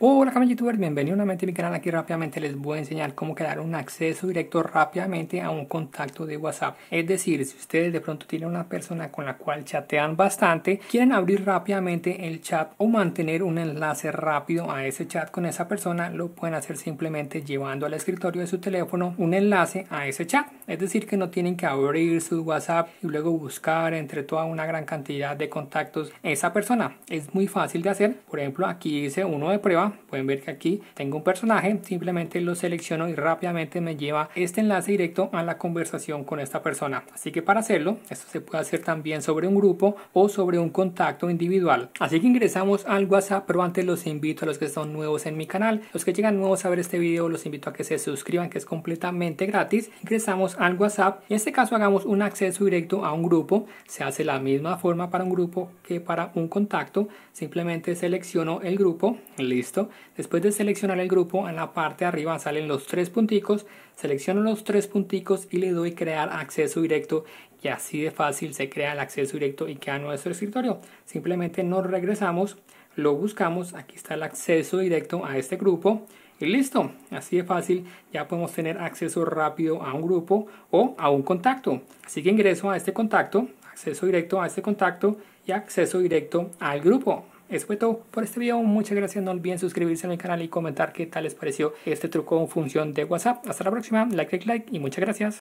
Hola bienvenido youtubers, bienvenidos nuevamente a mi canal, aquí rápidamente les voy a enseñar cómo crear un acceso directo rápidamente a un contacto de WhatsApp. Es decir, si ustedes de pronto tienen una persona con la cual chatean bastante, quieren abrir rápidamente el chat o mantener un enlace rápido a ese chat con esa persona, lo pueden hacer simplemente llevando al escritorio de su teléfono un enlace a ese chat. Es decir, que no tienen que abrir su WhatsApp y luego buscar entre toda una gran cantidad de contactos esa persona. Es muy fácil de hacer, por ejemplo aquí hice uno de prueba pueden ver que aquí tengo un personaje simplemente lo selecciono y rápidamente me lleva este enlace directo a la conversación con esta persona así que para hacerlo esto se puede hacer también sobre un grupo o sobre un contacto individual así que ingresamos al whatsapp pero antes los invito a los que son nuevos en mi canal los que llegan nuevos a ver este video los invito a que se suscriban que es completamente gratis ingresamos al whatsapp en este caso hagamos un acceso directo a un grupo se hace la misma forma para un grupo que para un contacto simplemente selecciono el grupo listo Después de seleccionar el grupo, en la parte de arriba salen los tres punticos. Selecciono los tres punticos y le doy crear acceso directo. Y así de fácil se crea el acceso directo y queda nuestro escritorio. Simplemente nos regresamos, lo buscamos. Aquí está el acceso directo a este grupo. Y listo, así de fácil ya podemos tener acceso rápido a un grupo o a un contacto. Así que ingreso a este contacto, acceso directo a este contacto y acceso directo al grupo. Eso fue todo por este video. Muchas gracias. No olviden suscribirse a mi canal y comentar qué tal les pareció este truco en función de WhatsApp. Hasta la próxima. Like, like, like y muchas gracias.